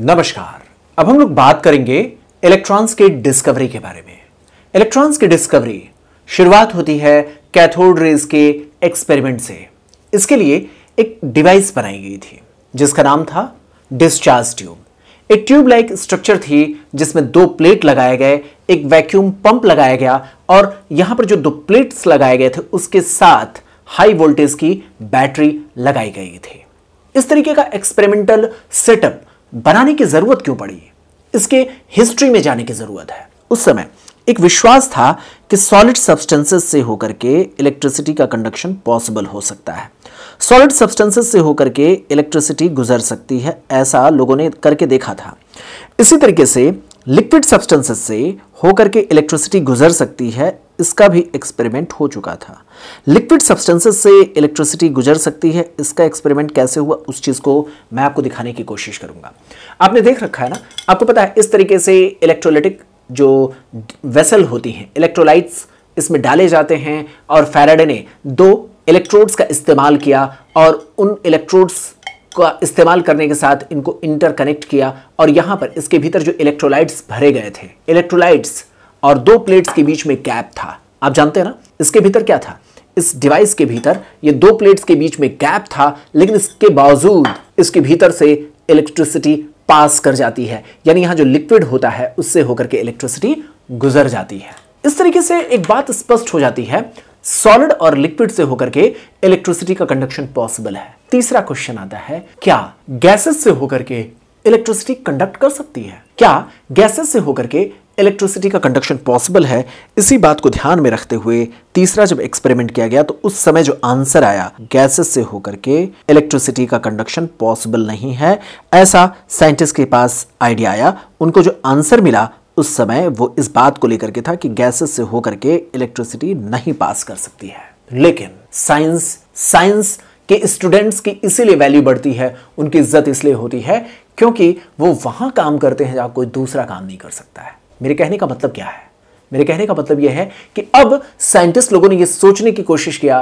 नमस्कार अब हम लोग बात करेंगे इलेक्ट्रॉन्स के डिस्कवरी के बारे में इलेक्ट्रॉन्स की डिस्कवरी शुरुआत होती है कैथोड रेज के एक्सपेरिमेंट से इसके लिए एक डिवाइस बनाई गई थी जिसका नाम था डिस्चार्ज ट्यूब एक ट्यूब लाइक स्ट्रक्चर थी जिसमें दो प्लेट लगाए गए एक वैक्यूम पंप लगाया गया और यहां पर जो दो प्लेट्स लगाए गए थे उसके साथ हाई वोल्टेज की बैटरी लगाई गई थी इस तरीके का एक्सपेरिमेंटल सेटअप बनाने की ज़रूरत क्यों पड़ी इसके हिस्ट्री में जाने की ज़रूरत है उस समय एक विश्वास था कि सॉलिड सब्सटेंसेस से होकर के इलेक्ट्रिसिटी का कंडक्शन पॉसिबल हो सकता है सॉलिड सब्सटेंसेस से होकर के इलेक्ट्रिसिटी गुजर सकती है ऐसा लोगों ने करके देखा था इसी तरीके से लिक्विड सब्सटेंसेस से होकर के इलेक्ट्रिसिटी गुजर सकती है इसका भी एक्सपेरिमेंट हो चुका था लिक्विड सब्सटेंसेस से इलेक्ट्रिसिटी गुजर सकती है इसका एक्सपेरिमेंट कैसे हुआ उस चीज़ को मैं आपको दिखाने की कोशिश करूंगा आपने देख रखा है ना आपको पता है इस तरीके से इलेक्ट्रोलिटिक जो वेसल होती हैं इलेक्ट्रोलाइट्स इसमें डाले जाते हैं और फैराडे ने दो इलेक्ट्रोड्स का इस्तेमाल किया और उन इलेक्ट्रोड्स का इस्तेमाल करने के साथ इनको इंटरकनेक्ट किया और यहाँ पर इसके भीतर जो इलेक्ट्रोलाइट्स भरे गए थे इलेक्ट्रोलाइट्स और दो प्लेट्स के बीच में गैप था आप जानते हैं ना इसके भीतर क्या था इस डिवाइस के भीतर ये दो प्लेट्स के बीच में गैप था लेकिन इसके बावजूद इसके भीतर से इलेक्ट्रिसिटी पास कर जाती है यानी यहां जो लिक्विड होता है उससे होकर के इलेक्ट्रिसिटी गुजर जाती है इस तरीके से एक बात स्पष्ट हो जाती है सॉलिड और लिक्विड से होकर के इलेक्ट्रिसिटी का कंडक्शन पॉसिबल है तीसरा क्वेश्चन आता है क्या गैसेस से होकर के इलेक्ट्रिसिटी कंडक्ट कर सकती है क्या गैसेस से होकर के इलेक्ट्रिसिटी का कंडक्शन पॉसिबल है इसी बात को ध्यान में रखते हुए तीसरा जब एक्सपेरिमेंट किया गया तो उस समय जो आंसर आया गैसेस से होकर के इलेक्ट्रिसिटी का कंडक्शन पॉसिबल नहीं है ऐसा साइंटिस्ट के पास आइडिया आया उनको जो आंसर मिला उस समय वो इस बात को लेकर के था कि गैसेस से होकर के इलेक्ट्रिसिटी नहीं पास कर सकती है लेकिन साइंस साइंस कि स्टूडेंट्स की इसीलिए वैल्यू बढ़ती है उनकी इज्जत इसलिए होती है क्योंकि वो वहां काम करते हैं जहां कोई दूसरा काम नहीं कर सकता है मेरे कहने का मतलब क्या है मेरे कहने का मतलब यह है कि अब साइंटिस्ट लोगों ने यह सोचने की कोशिश किया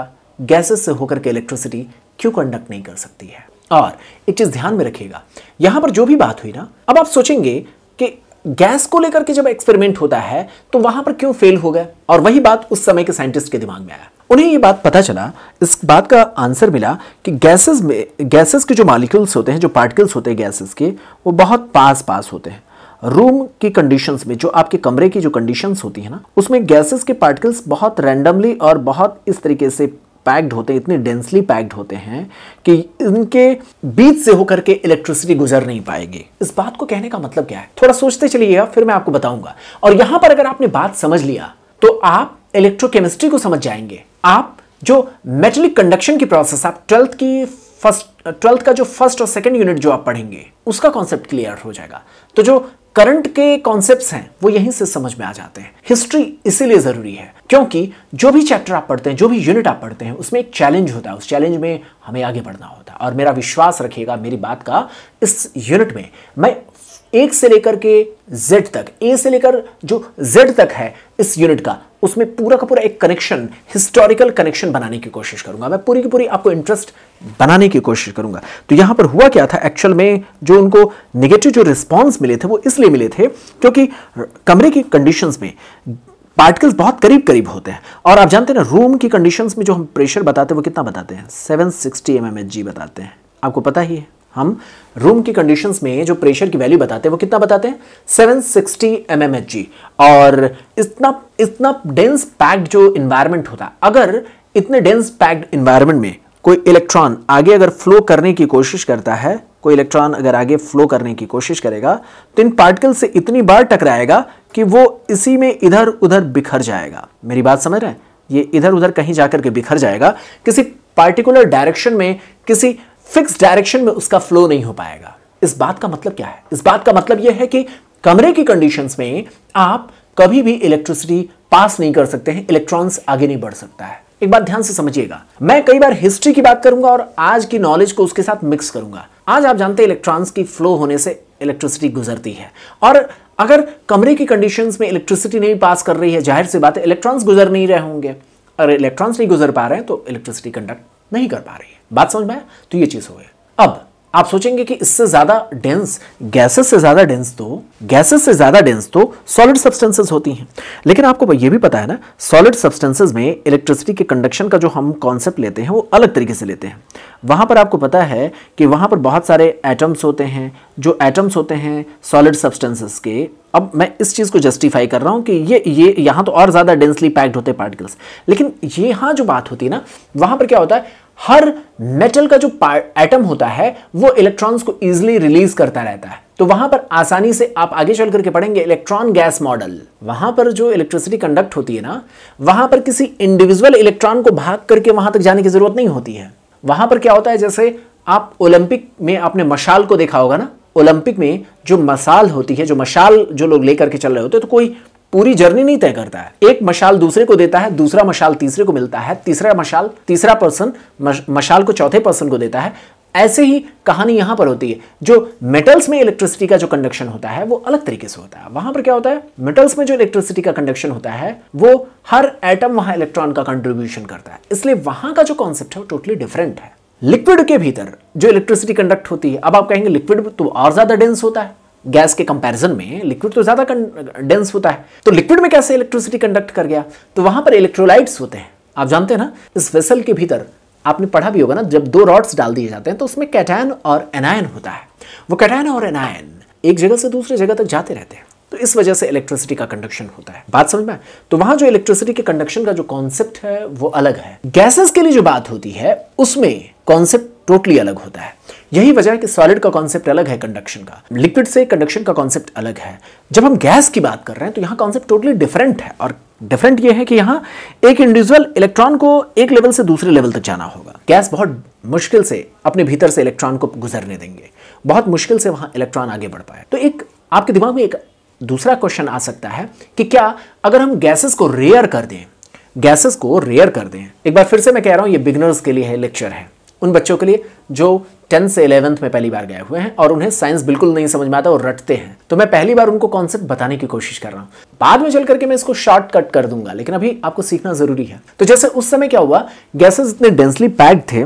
गैसेस से होकर के इलेक्ट्रिसिटी क्यों कंडक्ट नहीं कर सकती है और एक चीज ध्यान में रखिएगा यहां पर जो भी बात हुई ना अब आप सोचेंगे कि गैस को लेकर के जब एक्सपेरिमेंट होता है तो वहां पर क्यों फेल हो गया और वही बात उस समय के साइंटिस्ट के दिमाग में आया उन्हें यह बात पता चला इस बात का आंसर मिला कि गैसेस में गैसेस के जो मालिक्यूल्स होते हैं जो पार्टिकल्स होते हैं गैसेस के वो बहुत पास पास होते हैं रूम की कंडीशंस में जो आपके कमरे की जो कंडीशंस होती है ना उसमें गैसेस के पार्टिकल्स बहुत रैंडमली और बहुत इस तरीके से पैक्ड होते हैं इतने डेंसली पैक्ड होते हैं कि इनके बीच से होकर के इलेक्ट्रिसिटी गुजर नहीं पाएगी इस बात को कहने का मतलब क्या है थोड़ा सोचते चलिएगा फिर मैं आपको बताऊंगा और यहां पर अगर आपने बात समझ लिया तो आप इलेक्ट्रोकेमिस्ट्री को समझ जाएंगे आप जो मेटलिक कंडक्शन की प्रोसेस आप ट्वेल्थ की फर्स्ट ट्वेल्थ का जो फर्स्ट और सेकेंड यूनिट जो आप पढ़ेंगे उसका कॉन्सेप्ट क्लियर हो जाएगा तो जो करंट के कॉन्सेप्ट्स हैं वो यहीं से समझ में आ जाते हैं हिस्ट्री इसीलिए ज़रूरी है क्योंकि जो भी चैप्टर आप पढ़ते हैं जो भी यूनिट आप पढ़ते हैं उसमें एक चैलेंज होता है उस चैलेंज में हमें आगे बढ़ना होता है और मेरा विश्वास रखिएगा मेरी बात का इस यूनिट में मैं एक से लेकर के जेड तक ए से लेकर जो जेड तक है इस यूनिट का उसमें पूरा का पूरा एक कनेक्शन हिस्टोरिकल कनेक्शन बनाने की कोशिश करूंगा मैं पूरी की पूरी आपको इंटरेस्ट बनाने की कोशिश करूंगा तो यहां पर हुआ क्या था एक्चुअल में जो उनको नेगेटिव जो रिस्पॉन्स मिले थे वो इसलिए मिले थे क्योंकि कमरे की कंडीशन में पार्टिकल्स बहुत करीब करीब होते हैं और आप जानते हैं ना रूम की कंडीशंस में जो हम प्रेशर बताते हैं वो कितना बताते हैं 760 एम एम एच जी बताते हैं आपको पता ही है हम रूम की कंडीशंस में जो प्रेशर की वैल्यू बताते हैं वो कितना बताते हैं 760 सिक्सटी और इतना इतना डेंस पैक्ड जो इन्वायरमेंट होता है अगर इतने डेंस पैक्ड इन्वायरमेंट में कोई इलेक्ट्रॉन आगे अगर फ्लो करने की कोशिश करता है कोई इलेक्ट्रॉन अगर आगे फ्लो करने की कोशिश करेगा तो इन पार्टिकल से इतनी बार टकराएगा कि वो इसी में इधर उधर बिखर जाएगा मेरी बात समझ रहे हैं ये इधर उधर कहीं जाकर के बिखर जाएगा किसी पार्टिकुलर डायरेक्शन में किसी फिक्स डायरेक्शन में उसका फ्लो नहीं हो पाएगा इस बात का मतलब क्या है इस बात का मतलब यह है कि कमरे की कंडीशंस में आप कभी भी इलेक्ट्रिसिटी पास नहीं कर सकते हैं इलेक्ट्रॉन्स आगे नहीं बढ़ सकता है एक बात ध्यान से समझिएगा मैं कई बार हिस्ट्री की बात करूंगा और आज की नॉलेज को उसके साथ मिक्स करूंगा आज आप जानते हैं इलेक्ट्रॉन्स की फ्लो होने से इलेक्ट्रिसिटी गुजरती है और अगर कमरे की कंडीशंस में इलेक्ट्रिसिटी नहीं पास कर रही है जाहिर सी बात है इलेक्ट्रॉन्स गुजर नहीं रहे होंगे अगर इलेक्ट्रॉन्स नहीं गुजर पा रहे हैं तो इलेक्ट्रिसिटी कंडक्ट नहीं कर पा रही है बात समझ में आया तो ये चीज़ हो गई अब आप सोचेंगे कि इससे ज्यादा डेंस गैसेस से ज्यादा डेंस तो गैसेस से ज्यादा डेंस तो सॉलिड सब्सटेंसेस होती हैं लेकिन आपको ये भी पता है ना सॉलिड सब्सटेंसेस में इलेक्ट्रिसिटी के कंडक्शन का जो हम कॉन्सेप्ट लेते हैं वो अलग तरीके से लेते हैं वहां पर आपको पता है कि वहां पर बहुत सारे एटम्स होते हैं जो एटम्स होते हैं सॉलिड सब्सटेंसेस के अब मैं इस चीज़ को जस्टिफाई कर रहा हूं कि ये ये यहां तो और ज़्यादा डेंसली पैक्ड होते पार्टिकल्स लेकिन ये हाँ जो बात होती है ना वहां पर क्या होता है हर मेटल का जो एटम होता है वो इलेक्ट्रॉन्स को इजिली रिलीज करता रहता है तो वहां पर आसानी से आप आगे चल करके पढ़ेंगे इलेक्ट्रॉन गैस मॉडल वहां पर जो इलेक्ट्रिसिटी कंडक्ट होती है ना वहां पर किसी इंडिविजुअल इलेक्ट्रॉन को भाग करके वहां तक जाने की जरूरत नहीं होती है वहां पर क्या होता है जैसे आप ओलंपिक में आपने मशाल को देखा होगा ना ओलंपिक में जो मसाल होती है जो मशाल जो लोग लेकर के चल रहे होते हैं तो कोई पूरी जर्नी नहीं तय करता है एक मशाल दूसरे को देता है दूसरा मशाल तीसरे को मिलता है तीसरा मशाल तीसरा पर्सन मशाल को चौथे पर्सन को देता है ऐसे ही कहानी यहां पर होती है जो मेटल्स में इलेक्ट्रिसिटी का जो कंडक्शन होता है वो अलग तरीके से होता है वहां पर क्या होता है मेटल्स में जो इलेक्ट्रिसिटी का कंडक्शन होता है वो हर एटम वहां इलेक्ट्रॉन का कंट्रीब्यूशन करता है इसलिए वहां का जो कॉन्सेप्ट है वो टोटली डिफरेंट है लिक्विड के भीतर जो इलेक्ट्रिसिटी कंडक्ट होती है अब आप कहेंगे लिक्विड तो और ज्यादा डेंस होता है गैस के कंपैरिजन में लिक्विड तो ज़्यादा डेंस होता है तो लिक्विड में कैसे इलेक्ट्रिसिटी कंडक्ट कर गया तो वहां पर इलेक्ट्रोलाइट्स होते हैं आप जानते हैं ना इस वेसल के भीतर आपने पढ़ा भी होगा ना जब दो रॉड्स डाल दिए जाते हैं तो उसमें कैटायन और एनायन होता है वो कैटायन और एनायन एक जगह से दूसरे जगह तक जाते रहते हैं तो इस वजह से इलेक्ट्रिसिटी का कंडक्शन होता है बात समझ में तो वहां जो इलेक्ट्रिसिटी के कंडक्शन का जो कॉन्सेप्ट है वो अलग है गैसेस के लिए जो बात होती है उसमें कॉन्सेप्ट टोटली अलग होता है यही वजह है कि सॉलिड का कॉन्सेप्ट अलग है कंडक्शन का लिक्विड से कंडक्शन का कॉन्सेप्ट अलग है जब हम गैस की बात कर रहे हैं तो यहां कॉन्सेप्ट टोटली डिफरेंट है और डिफरेंट यह है कि यहाँ एक इंडिविजुअल इलेक्ट्रॉन को एक लेवल से दूसरे लेवल तक जाना होगा गैस बहुत मुश्किल से अपने भीतर से इलेक्ट्रॉन को गुजरने देंगे बहुत मुश्किल से वहां इलेक्ट्रॉन आगे बढ़ पाए तो एक आपके दिमाग में एक दूसरा क्वेश्चन आ सकता है कि क्या अगर हम गैसेस को रेयर कर दें गैसेस को रेयर कर दें एक बार फिर से मैं कह रहा हूं ये बिगनर्स के लिए है लेक्चर है उन बच्चों के लिए जो टेंथ से इलेवेंथ में पहली बार गए हुए हैं और उन्हें साइंस बिल्कुल नहीं समझ में आता और रटते हैं तो मैं पहली बार उनको कॉन्सेप्ट बताने की कोशिश कर रहा हूं बाद में चल करके मैं इसको शॉर्ट कट कर दूंगा लेकिन अभी आपको सीखना जरूरी है तो जैसे उस समय क्या हुआ गैसेज इतने डेंसली पैक्ड थे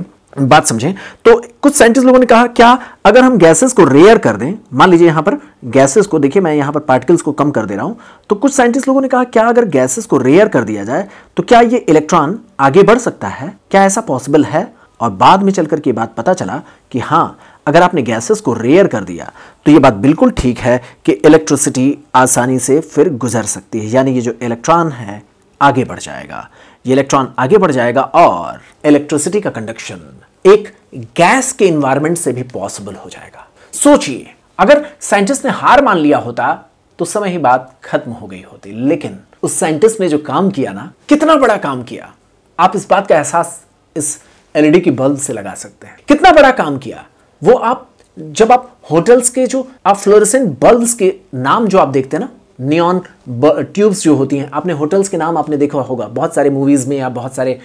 बात समझें तो कुछ साइंटिस्ट लोगों ने कहा क्या अगर हम गैसेस को रेयर कर दें मान लीजिए यहां पर गैसेस को देखिए मैं यहां पर पार्टिकल्स को कम कर दे रहा हूं तो कुछ साइंटिस्ट लोगों ने कहा क्या अगर गैसेस को रेयर कर दिया जाए तो क्या ये इलेक्ट्रॉन आगे बढ़ सकता है क्या ऐसा पॉसिबल है और बाद में चलकर के बात पता चला कि हाँ अगर आपने गैसेस को रेयर कर दिया तो ये बात बिल्कुल ठीक है कि इलेक्ट्रिसिटी आसानी से फिर गुजर सकती है यानी ये जो इलेक्ट्रॉन है आगे बढ़ जाएगा ये इलेक्ट्रॉन आगे बढ़ जाएगा और इलेक्ट्रिसिटी का कंडक्शन एक गैस के इन्वायरमेंट से भी पॉसिबल हो जाएगा सोचिए अगर साइंटिस्ट ने हार मान लिया होता तो समय ही बात खत्म हो गई होती लेकिन उस साइंटिस्ट ने जो काम किया ना कितना बड़ा काम किया आप इस बात का एहसास इस एलईडी की बल्ब से लगा सकते हैं कितना बड़ा काम किया वो आप जब आप होटल्स के जो आप फ्लोरेसेंट बल्ब्स के नाम जो आप देखते हैं ना नियॉन ट्यूब्स जो होती हैं आपने होटल्स के नाम आपने देखा होगा बहुत सारे मूवीज़ में या बहुत सारे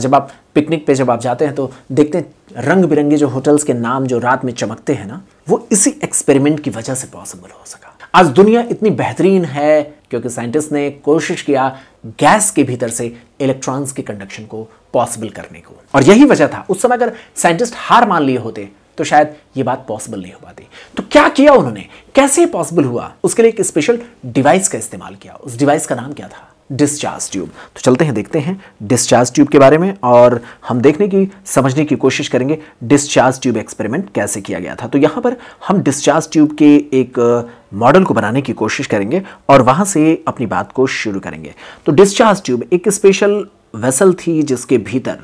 जब आप पिकनिक पे जब आप जाते हैं तो देखते हैं रंग बिरंगे जो होटल्स के नाम जो रात में चमकते हैं ना वो इसी एक्सपेरिमेंट की वजह से पॉसिबल हो सका आज दुनिया इतनी बेहतरीन है क्योंकि साइंटिस्ट ने कोशिश किया गैस के भीतर से इलेक्ट्रॉन्स के कंडक्शन को पॉसिबल करने को और यही वजह था उस समय अगर साइंटिस्ट हार मान लिए होते तो शायद ये बात पॉसिबल नहीं हो पाती तो क्या किया उन्होंने कैसे पॉसिबल हुआ उसके लिए एक स्पेशल डिवाइस का इस्तेमाल किया उस डिवाइस का नाम क्या था डिस्चार्ज ट्यूब तो चलते हैं देखते हैं डिस्चार्ज ट्यूब के बारे में और हम देखने की समझने की कोशिश करेंगे डिस्चार्ज ट्यूब एक्सपेरिमेंट कैसे किया गया था तो यहाँ पर हम डिस्चार्ज ट्यूब के एक मॉडल को बनाने की कोशिश करेंगे और वहाँ से अपनी बात को शुरू करेंगे तो डिस्चार्ज ट्यूब एक स्पेशल वेसल थी जिसके भीतर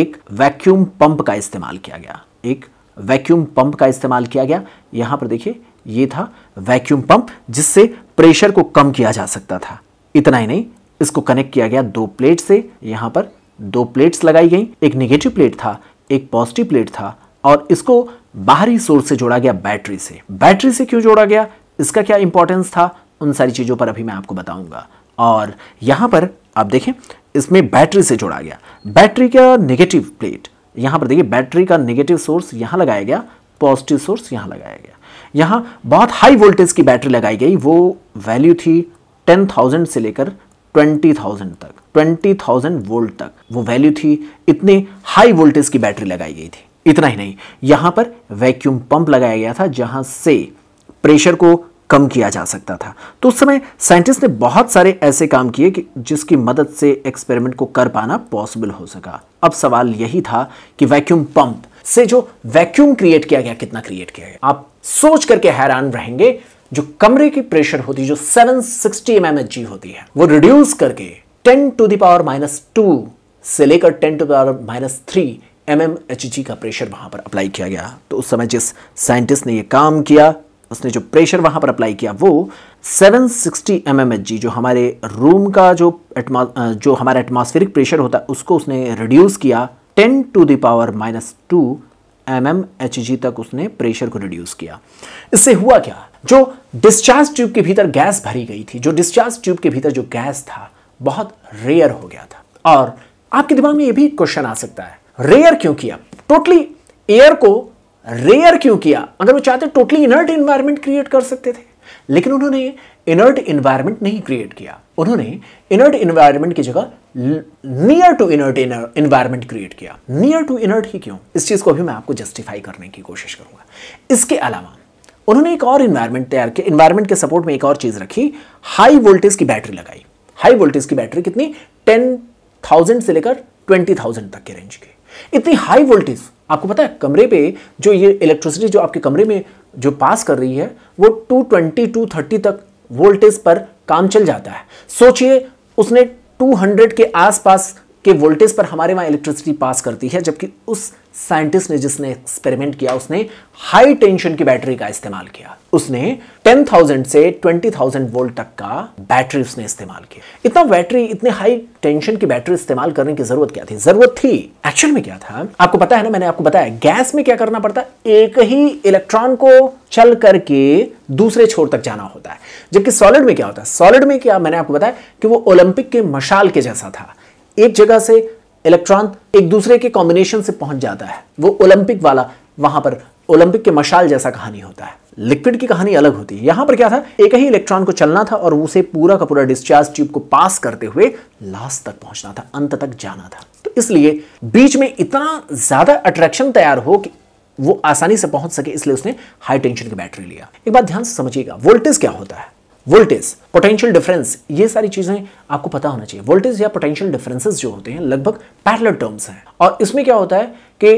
एक वैक्यूम पंप का इस्तेमाल किया गया एक वैक्यूम पंप का इस्तेमाल किया गया यहाँ पर देखिए ये था वैक्यूम पंप जिससे प्रेशर को कम किया जा सकता था इतना ही नहीं इसको कनेक्ट किया गया दो प्लेट से यहाँ पर दो प्लेट्स लगाई गई एक निगेटिव प्लेट था एक पॉजिटिव प्लेट था और इसको बाहरी सोर्स से जोड़ा गया बैटरी से बैटरी से क्यों जोड़ा गया इसका क्या इंपॉर्टेंस था उन सारी चीज़ों पर अभी मैं आपको बताऊंगा और यहाँ पर आप देखें इसमें बैटरी से जोड़ा गया बैटरी का नेगेटिव प्लेट यहाँ पर देखिए बैटरी का नेगेटिव सोर्स यहाँ लगाया गया पॉजिटिव सोर्स यहाँ लगाया गया यहाँ बहुत हाई वोल्टेज की बैटरी लगाई गई वो वैल्यू थी 10,000 से लेकर 20,000 तक 20,000 वोल्ट तक वो वैल्यू थी इतने हाई वोल्टेज की बैटरी लगाई गई थी इतना ही नहीं यहां पर वैक्यूम पंप लगाया गया था जहां से प्रेशर को कम किया जा सकता था तो उस समय साइंटिस्ट ने बहुत सारे ऐसे काम किए कि जिसकी मदद से एक्सपेरिमेंट को कर पाना पॉसिबल हो सका अब सवाल यही था कि वैक्यूम पंप से जो वैक्यूम क्रिएट किया गया कितना क्रिएट किया गया आप सोच करके हैरान रहेंगे जो कमरे की प्रेशर होती है जो 760 सिक्सटी mm होती है वो रिड्यूस करके 10 टू दावर माइनस टू से लेकर 10 to the power minus three M M H G का प्रेशर वहां पर अप्लाई किया गया तो उस समय जिस साइंटिस्ट ने ये काम किया उसने जो प्रेशर वहां पर अप्लाई किया वो 760 सिक्सटी mm जो हमारे रूम का जो एटमा जो हमारा एटमोस्फेरिक प्रेशर होता है उसको उसने रिड्यूस किया 10 to the power minus two M M H G तक उसने प्रेशर को रिड्यूस किया इससे हुआ क्या जो डिस्चार्ज ट्यूब के भीतर गैस भरी गई थी जो डिस्चार्ज ट्यूब के भीतर जो गैस था बहुत रेयर हो गया था और आपके दिमाग में यह भी क्वेश्चन आ सकता है रेयर क्यों किया टोटली एयर को रेयर क्यों किया अगर वो चाहते टोटली इनर्ट इन्वायरमेंट क्रिएट कर सकते थे लेकिन उन्होंने इनर्ट इन्वायरमेंट नहीं क्रिएट किया उन्होंने इनर्ट इन्वायरमेंट की जगह near to inert environment create किया नियर टू इनर्ट ही क्यों इस चीज़ को भी मैं आपको जस्टिफाई करने की कोशिश करूंगा इसके अलावा उन्होंने एक और इन्वायरमेंट तैयार किया इन्वायरमेंट के सपोर्ट में एक और चीज़ रखी हाई वोल्टेज की बैटरी लगाई हाई वोल्टेज की बैटरी कितनी टेन थाउजेंड से लेकर ट्वेंटी थाउजेंड तक के रेंज की इतनी हाई वोल्टेज आपको पता है कमरे पे जो ये इलेक्ट्रिसिटी जो आपके कमरे में जो पास कर रही है वो टू ट्वेंटी टू थर्टी तक वोल्टेज पर काम चल जाता है सोचिए उसने 200 के आसपास के वोल्टेज पर हमारे वहाँ इलेक्ट्रिसिटी पास करती है जबकि उस साइंटिस्ट ने जिसने एक्सपेरिमेंट किया उसने हाई टेंशन की बैटरी का इस्तेमाल किया उसने 10,000 से 20,000 वोल्ट तक का बैटरी उसने इस्तेमाल किया इतना बैटरी इतने हाई टेंशन की बैटरी इस्तेमाल करने की जरूरत क्या थी जरूरत थी एक्चुअल में क्या था आपको पता है ना मैंने आपको बताया गैस में क्या करना पड़ता है एक ही इलेक्ट्रॉन को चल करके दूसरे छोर तक जाना होता है जबकि सॉलिड में क्या होता है सॉलिड में क्या मैंने आपको बताया कि वो ओलंपिक के मशाल के जैसा था एक जगह से इलेक्ट्रॉन एक दूसरे के कॉम्बिनेशन से पहुंच जाता है वो ओलंपिक वाला वहां पर ओलंपिक के मशाल जैसा कहानी होता है लिक्विड की कहानी अलग होती है यहां पर क्या था एक ही इलेक्ट्रॉन को चलना था और उसे पूरा का पूरा डिस्चार्ज ट्यूब को पास करते हुए लास्ट तक पहुंचना था अंत तक जाना था तो इसलिए बीच में इतना ज्यादा अट्रैक्शन तैयार हो कि वो आसानी से पहुंच सके इसलिए उसने हाई टेंशन की बैटरी लिया एक बात ध्यान से समझिएगा वोल्टेज क्या होता है वोल्टेज पोटेंशियल डिफरेंस ये सारी चीज़ें आपको पता होना चाहिए वोल्टेज या पोटेंशियल डिफरेंसेस जो होते हैं लगभग पैरलर टर्म्स हैं और इसमें क्या होता है कि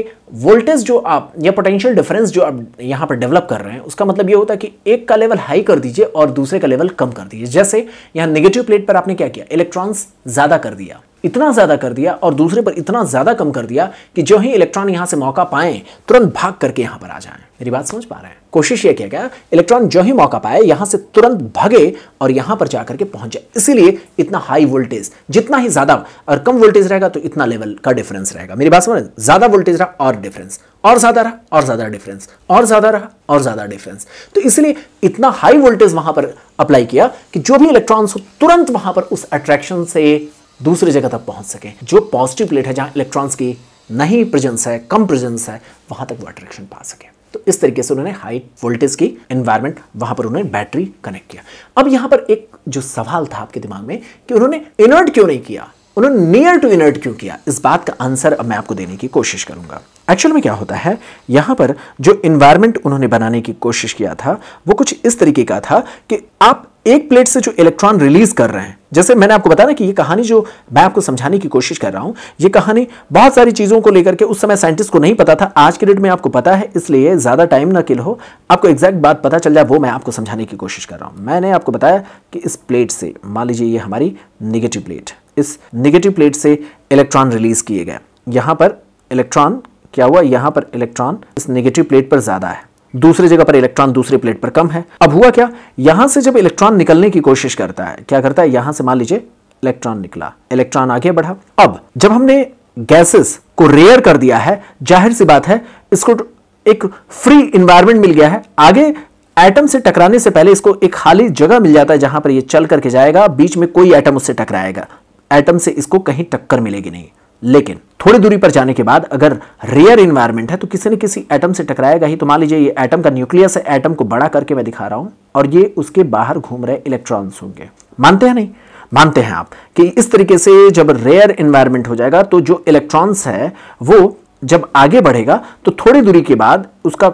वोल्टेज जो आप या पोटेंशियल डिफरेंस जो आप यहाँ पर डेवलप कर रहे हैं उसका मतलब ये होता है कि एक का लेवल हाई कर दीजिए और दूसरे का लेवल कम कर दीजिए जैसे यहाँ नेगेटिव प्लेट पर आपने क्या किया इलेक्ट्रॉन्स ज़्यादा कर दिया इतना ज़्यादा कर दिया और दूसरे पर इतना ज़्यादा कम कर दिया कि जो ही इलेक्ट्रॉन यहां से मौका पाए तुरंत भाग करके यहां पर आ जाए मेरी बात समझ पा रहे हैं कोशिश यह किया गया इलेक्ट्रॉन जो ही मौका पाए यहां से तुरंत भागे और यहां पर जाकर के पहुंच जाए इसीलिए इतना हाई वोल्टेज जितना ही ज़्यादा और कम वोल्टेज रहेगा तो इतना लेवल का डिफरेंस रहेगा मेरी बात समझ ज़्यादा वोल्टेज रहा और डिफरेंस और ज़्यादा रहा और ज़्यादा डिफरेंस और ज़्यादा रहा और ज़्यादा डिफरेंस तो इसलिए इतना हाई वोल्टेज वहां पर अप्लाई किया कि जो भी इलेक्ट्रॉन्स हो तुरंत वहां पर उस अट्रैक्शन से दूसरी जगह तक पहुंच सकें जो पॉजिटिव प्लेट है जहां इलेक्ट्रॉन्स की नहीं प्रेजेंस है कम प्रेजेंस है वहां तक वो अट्रैक्शन पा सके तो इस तरीके से उन्होंने हाई वोल्टेज की एनवायरमेंट वहां पर उन्होंने बैटरी कनेक्ट किया अब यहां पर एक जो सवाल था आपके दिमाग में कि उन्होंने इनर्ट क्यों नहीं किया उन्होंने नियर टू इनर्ट क्यों किया इस बात का आंसर अब मैं आपको देने की कोशिश करूंगा एक्चुअल में क्या होता है यहां पर जो इन्वायरमेंट उन्होंने बनाने की कोशिश किया था वो कुछ इस तरीके का था कि आप एक प्लेट से जो इलेक्ट्रॉन रिलीज कर रहे हैं जैसे मैंने आपको बताया ना कि ये कहानी जो मैं आपको समझाने की कोशिश कर रहा हूं ये कहानी बहुत सारी चीज़ों को लेकर के उस समय साइंटिस्ट को नहीं पता था आज के डेट में आपको पता है इसलिए ज़्यादा टाइम ना किल हो आपको एग्जैक्ट बात पता चल जाए वो मैं आपको समझाने की कोशिश कर रहा हूं मैंने आपको बताया कि इस प्लेट से मान लीजिए ये हमारी निगेटिव प्लेट इस निगेटिव प्लेट से इलेक्ट्रॉन रिलीज किए गए यहां पर इलेक्ट्रॉन क्या हुआ यहां पर इलेक्ट्रॉन इस निगेटिव प्लेट पर ज़्यादा है दूसरी जगह पर इलेक्ट्रॉन दूसरे प्लेट पर कम है अब हुआ क्या यहां से जब इलेक्ट्रॉन निकलने की कोशिश करता है क्या करता है यहां से मान लीजिए इलेक्ट्रॉन निकला इलेक्ट्रॉन आगे बढ़ा अब जब हमने गैसेस को रेयर कर दिया है जाहिर सी बात है इसको एक फ्री इन्वायरमेंट मिल गया है आगे एटम से टकराने से पहले इसको एक खाली जगह मिल जाता है जहां पर यह चल करके जाएगा बीच में कोई एटम उससे टकराएगा एटम से इसको कहीं टक्कर मिलेगी नहीं लेकिन थोड़ी दूरी पर जाने के बाद अगर रेयर इन्वायरमेंट है तो किसी न किसी एटम से टकराएगा ही तो मान लीजिए ये एटम का न्यूक्लियस है एटम को बड़ा करके मैं दिखा रहा हूं और ये उसके बाहर घूम रहे इलेक्ट्रॉन्स होंगे मानते हैं नहीं मानते हैं आप कि इस तरीके से जब रेयर इन्वायरमेंट हो जाएगा तो जो इलेक्ट्रॉन्स है वो जब आगे बढ़ेगा तो थोड़ी दूरी के बाद उसका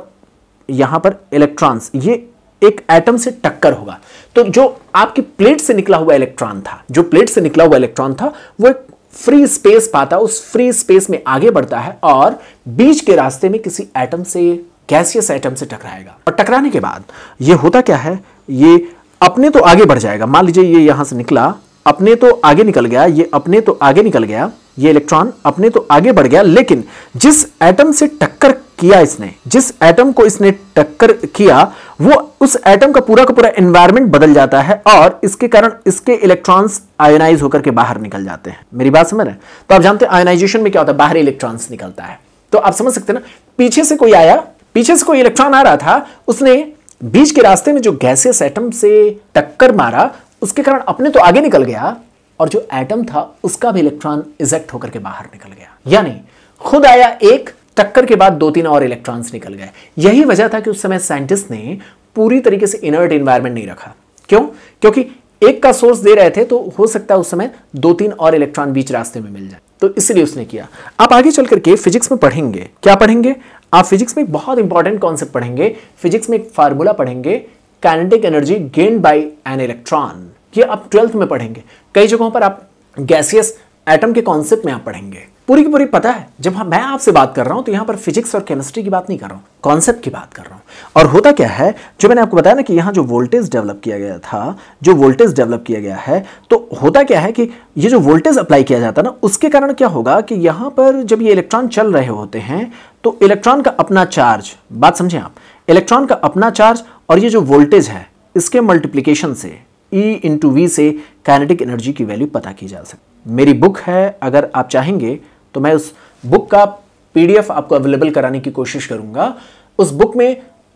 यहां पर इलेक्ट्रॉन्स ये एक एटम से टक्कर होगा तो जो आपकी प्लेट से निकला हुआ इलेक्ट्रॉन था जो प्लेट से निकला हुआ इलेक्ट्रॉन था वो एक फ्री स्पेस पाता है उस फ्री स्पेस में आगे बढ़ता है और बीच के रास्ते में किसी एटम से गैसियस एटम से टकराएगा और टकराने के बाद ये होता क्या है ये अपने तो आगे बढ़ जाएगा मान लीजिए ये यहां से निकला अपने तो आगे निकल गया ये अपने तो आगे निकल गया ये इलेक्ट्रॉन अपने तो आगे बढ़ गया लेकिन जिस एटम से टक्कर किया इसने जिस एटम को इसने टक्कर किया वो उस एटम का पूरा का पूरा एनवायरनमेंट बदल जाता है और इसके कारण इसके इलेक्ट्रॉन्स आयोनाइज होकर के बाहर निकल जाते हैं मेरी बात समझ रहे तो आप जानते हैं आयोनाइजेशन में क्या होता है बाहर इलेक्ट्रॉन्स निकलता है तो आप समझ सकते ना पीछे से कोई आया पीछे से कोई इलेक्ट्रॉन आ रहा था उसने बीच के रास्ते में जो गैसियस एटम से टक्कर मारा उसके कारण अपने तो आगे निकल गया और जो एटम था उसका भी इलेक्ट्रॉन इजेक्ट होकर के बाहर निकल गया यानी खुद आया एक टक्कर के बाद दो तीन और इलेक्ट्रॉन्स निकल गए यही वजह था कि उस समय साइंटिस्ट ने पूरी तरीके से इनर्ट इन्वायरमेंट नहीं रखा क्यों क्योंकि एक का सोर्स दे रहे थे तो हो सकता है उस समय दो तीन और इलेक्ट्रॉन बीच रास्ते में मिल जाए तो इसलिए उसने किया आप आगे चल करके फिजिक्स में पढ़ेंगे क्या पढ़ेंगे आप फिजिक्स में बहुत इंपॉर्टेंट कॉन्सेप्ट पढ़ेंगे फिजिक्स में एक फार्मूला पढ़ेंगे kinetic energy gain by an electron ये आप ट्वेल्थ में पढ़ेंगे कई जगहों पर आप गैसियस एटम के कॉन्सेप्ट में आप पढ़ेंगे पूरी की पूरी पता है जब हाँ मैं आपसे बात कर रहा हूं तो यहां पर फिजिक्स और केमिस्ट्री की बात नहीं कर रहा हूं कॉन्सेप्ट की बात कर रहा हूं और होता क्या है जो मैंने आपको बताया ना कि यहां जो वोल्टेज डेवलप किया गया था जो वोल्टेज डेवलप किया गया है तो होता क्या है कि ये जो वोल्टेज अप्लाई किया जाता है ना उसके कारण क्या होगा कि यहां पर जब ये इलेक्ट्रॉन चल रहे होते हैं तो इलेक्ट्रॉन का अपना चार्ज बात समझें आप इलेक्ट्रॉन का अपना चार्ज और ये जो वोल्टेज है इसके मल्टीप्लीकेशन से ई इंटू वी से कैनेटिक एनर्जी की वैल्यू पता की जा सकती मेरी बुक है अगर आप चाहेंगे तो मैं उस बुक का पीडीएफ आपको अवेलेबल कराने की कोशिश करूंगा उस बुक में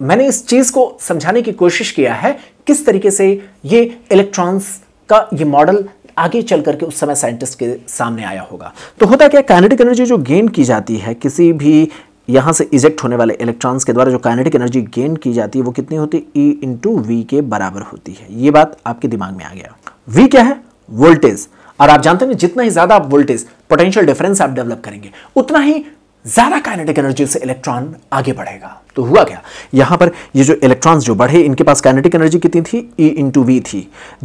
मैंने इस चीज़ को समझाने की कोशिश किया है किस तरीके से ये इलेक्ट्रॉन्स का ये मॉडल आगे चल करके उस समय साइंटिस्ट के सामने आया होगा तो होता क्या काइनेटिक एनर्जी जो गेन की जाती है किसी भी यहां से इजेक्ट होने वाले इलेक्ट्रॉन्स के द्वारा जो काइनेटिक एनर्जी गेन की जाती है वो कितनी होती है ई इंटू वी के बराबर होती है ये बात आपके दिमाग में आ गया वी क्या है वोल्टेज और आप जानते हैं जितना ही ज़्यादा आप वोल्टेज पोटेंशियल डिफरेंस आप डेवलप करेंगे उतना ही ज्यादा काइनेटिक एनर्जी से इलेक्ट्रॉन आगे बढ़ेगा तो हुआ क्या यहां पर ये जो इलेक्ट्रॉन्स जो बढ़े इनके पास काइनेटिक एनर्जी कितनी थी E इंटू वी थी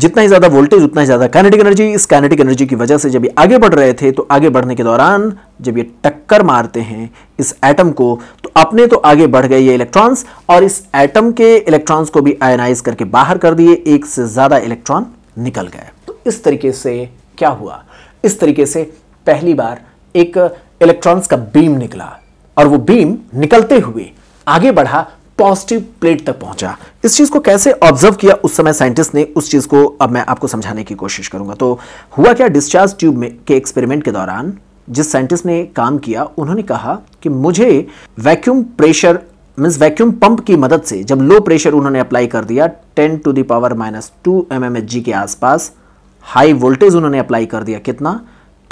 जितना ही ज्यादा वोल्टेज उतना ही ज्यादा काइनेटिक एनर्जी इस काइनेटिक एनर्जी की वजह से जब ये आगे बढ़ रहे थे तो आगे बढ़ने के दौरान जब ये टक्कर मारते हैं इस एटम को तो अपने तो आगे बढ़ गए ये इलेक्ट्रॉन्स और इस एटम के इलेक्ट्रॉन्स को भी आयनाइज करके बाहर कर दिए एक से ज्यादा इलेक्ट्रॉन निकल गए तो इस तरीके से क्या हुआ इस तरीके से पहली बार एक इलेक्ट्रॉन्स का बीम निकला और वो बीम निकलते हुए आगे बढ़ा पॉजिटिव प्लेट तक पहुंचा इस चीज को कैसे ऑब्जर्व किया उस समय साइंटिस्ट ने उस चीज को अब मैं आपको समझाने की कोशिश करूंगा तो हुआ क्या डिस्चार्ज ट्यूब में के एक्सपेरिमेंट के दौरान जिस साइंटिस्ट ने काम किया उन्होंने कहा कि मुझे vacuum pressure means vacuum pump की मदद से जब लो प्रेशर उन्होंने अप्लाई कर दिया ten to the power minus two M के आसपास हाई वोल्टेज उन्होंने अप्लाई कर दिया कितना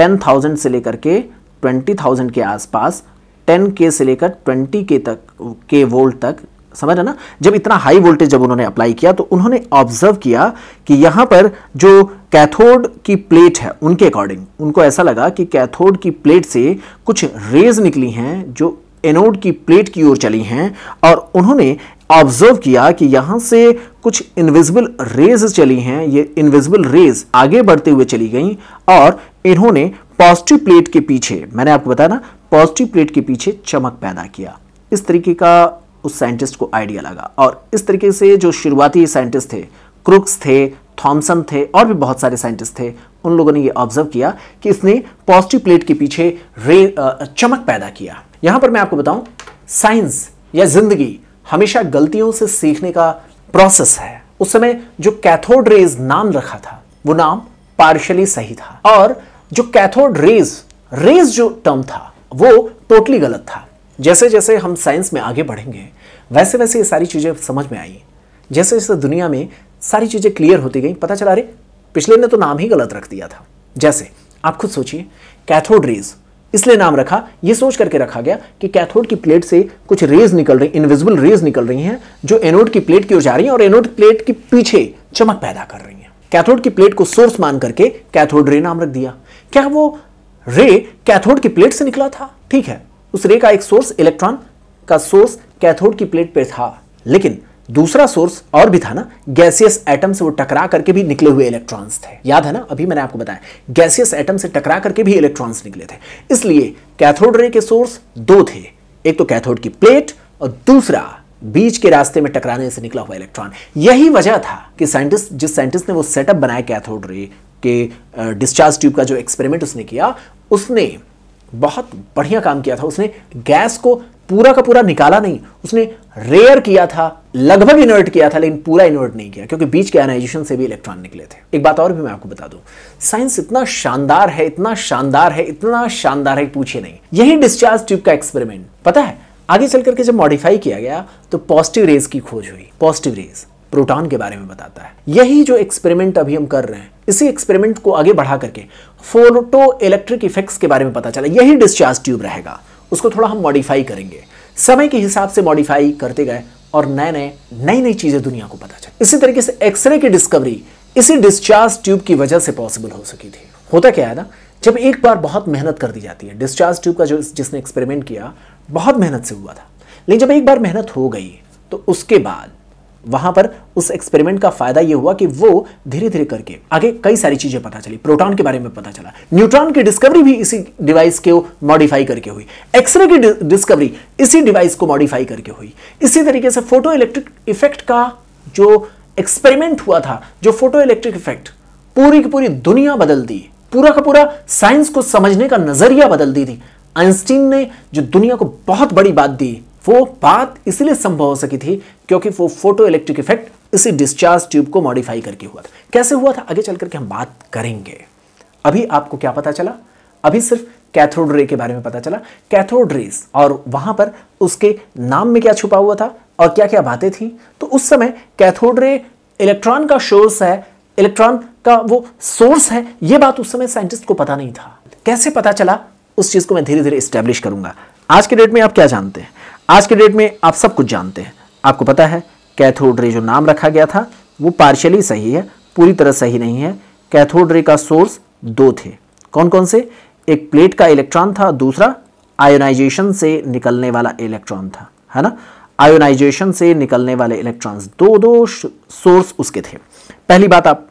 टेन थाउजेंड से लेकर के ट्वेंटी थाउजेंड के आसपास टेन के से लेकर ट्वेंटी के तक के वोल्ट तक समझ रहे ना जब इतना हाई वोल्टेज जब उन्होंने अप्लाई किया तो उन्होंने ऑब्जर्व किया कि यहां पर जो कैथोड की प्लेट है उनके अकॉर्डिंग उनको ऐसा लगा कि कैथोड की प्लेट से कुछ रेज निकली हैं जो एनोड की प्लेट की ओर चली हैं और उन्होंने ऑब्जर्व किया कि यहां से कुछ इनविजिबल रेज चली हैं ये इनविजिबल रेज आगे बढ़ते हुए चली गई और इन्होंने पॉजिटिव प्लेट के पीछे मैंने आपको बताया ना पॉजिटिव प्लेट के पीछे चमक पैदा किया इस तरीके का उस साइंटिस्ट को आइडिया लगा और इस तरीके से जो शुरुआती साइंटिस्ट थे क्रुक्स थे थॉमसन थे और भी बहुत सारे साइंटिस्ट थे उन लोगों ने ये ऑब्जर्व किया कि इसने पॉजिटिव प्लेट के पीछे रे चमक पैदा किया यहां पर मैं आपको बताऊं साइंस या जिंदगी हमेशा गलतियों से सीखने का प्रोसेस है उस समय जो कैथोड रेज नाम रखा था वो नाम पार्शली सही था और जो कैथोड रेज रेज जो टर्म था वो टोटली गलत था जैसे जैसे हम साइंस में आगे बढ़ेंगे वैसे वैसे ये सारी चीज़ें समझ में आई जैसे जैसे दुनिया में सारी चीज़ें क्लियर होती गई पता चला अरे पिछले ने तो नाम ही गलत रख दिया था जैसे आप खुद सोचिए कैथोड रेज इसलिए नाम रखा ये सोच करके रखा गया कि कैथोड की प्लेट से कुछ रेज निकल रही इनविजिबल रेज निकल रही हैं जो एनोड की प्लेट की ओर जा रही हैं और एनोड प्लेट के पीछे चमक पैदा कर रही हैं कैथोड की प्लेट को सोर्स मान करके कैथोड रे नाम रख दिया क्या वो रे कैथोड की प्लेट से निकला था ठीक है उस रे का एक सोर्स इलेक्ट्रॉन का सोर्स कैथोड की प्लेट पर था लेकिन दूसरा सोर्स और भी था ना गैसियस एटम से वो टकरा करके भी निकले हुए इलेक्ट्रॉन्स थे याद है ना अभी मैंने आपको बताया गैसियस एटम से टकरा करके भी इलेक्ट्रॉन्स निकले थे इसलिए कैथोड रे के सोर्स दो थे एक तो कैथोड की प्लेट और दूसरा बीच के रास्ते में टकराने से निकला हुआ इलेक्ट्रॉन यही वजह था कि साइंटिस्ट जिस साइंटिस्ट ने वो सेटअप बनाया कैथोड रे के डिस्चार्ज ट्यूब का जो एक्सपेरिमेंट उसने किया उसने बहुत बढ़िया काम किया था उसने गैस को पूरा का पूरा निकाला नहीं उसने रेयर किया था लगभग इनवर्ट किया था लेकिन पूरा इनवर्ट नहीं किया क्योंकि बीच के आयनाइजेशन से भी इलेक्ट्रॉन निकले थे एक बात और भी मैं आपको बता दूं साइंस इतना शानदार है इतना शानदार है इतना शानदार है पूछे नहीं यही डिस्चार्ज ट्यूब का एक्सपेरिमेंट पता है आगे चल करके जब मॉडिफाई किया गया तो पॉजिटिव रेज की खोज हुई पॉजिटिव रेज प्रोटॉन के बारे में बताता है यही जो एक्सपेरिमेंट अभी हम कर रहे हैं इसी एक्सपेरिमेंट को आगे बढ़ा करके फोटो इलेक्ट्रिक इफेक्ट्स के बारे में पता चला यही डिस्चार्ज ट्यूब रहेगा उसको थोड़ा हम मॉडिफाई करेंगे समय के हिसाब से मॉडिफाई करते गए और नए नए नई नई चीजें दुनिया को पता चली इसी तरीके से एक्सरे की डिस्कवरी इसी डिस्चार्ज ट्यूब की वजह से पॉसिबल हो सकी थी होता क्या है ना जब एक बार बहुत मेहनत कर दी जाती है डिस्चार्ज ट्यूब का जो जिसने एक्सपेरिमेंट किया बहुत मेहनत से हुआ था लेकिन जब एक बार मेहनत हो गई तो उसके बाद वहां पर उस एक्सपेरिमेंट का फायदा यह हुआ कि वो धीरे धीरे करके आगे कई सारी चीजें पता चली प्रोटॉन के बारे में पता चला न्यूट्रॉन की डिस्कवरी भी इसी डिवाइस को मॉडिफाई करके हुई एक्सरे की डिस्कवरी इसी डिवाइस को मॉडिफाई करके हुई इसी तरीके से फोटो इलेक्ट्रिक इफेक्ट का जो एक्सपेरिमेंट हुआ था जो फोटो इलेक्ट्रिक इफेक्ट पूरी की पूरी दुनिया बदल दी पूरा का पूरा साइंस को समझने का नजरिया बदल दी थी आइंस्टीन ने जो दुनिया को बहुत बड़ी बात दी वो बात इसलिए संभव हो सकी थी क्योंकि वो फोटो इलेक्ट्रिक इफेक्ट इसी डिस्चार्ज ट्यूब को मॉडिफाई करके हुआ था कैसे हुआ था आगे चल करके हम बात करेंगे अभी आपको क्या पता चला अभी सिर्फ कैथोड रे के बारे में पता चला कैथोड रेस और वहां पर उसके नाम में क्या छुपा हुआ था और क्या क्या बातें थी तो उस समय कैथोड रे इलेक्ट्रॉन का सोर्स है इलेक्ट्रॉन का वो सोर्स है ये बात उस समय साइंटिस्ट को पता नहीं था कैसे पता चला उस चीज को मैं धीरे धीरे स्टैब्लिश करूंगा आज के डेट में आप क्या जानते हैं आज के डेट में आप सब कुछ जानते हैं आपको पता है कैथोड रे जो नाम रखा गया था वो पार्शियली सही है पूरी तरह सही नहीं है कैथोड रे का सोर्स दो थे कौन कौन से एक प्लेट का इलेक्ट्रॉन था दूसरा आयोनाइजेशन से निकलने वाला इलेक्ट्रॉन था है ना आयोनाइजेशन से निकलने वाले इलेक्ट्रॉन्स दो दो सोर्स उसके थे पहली बात आप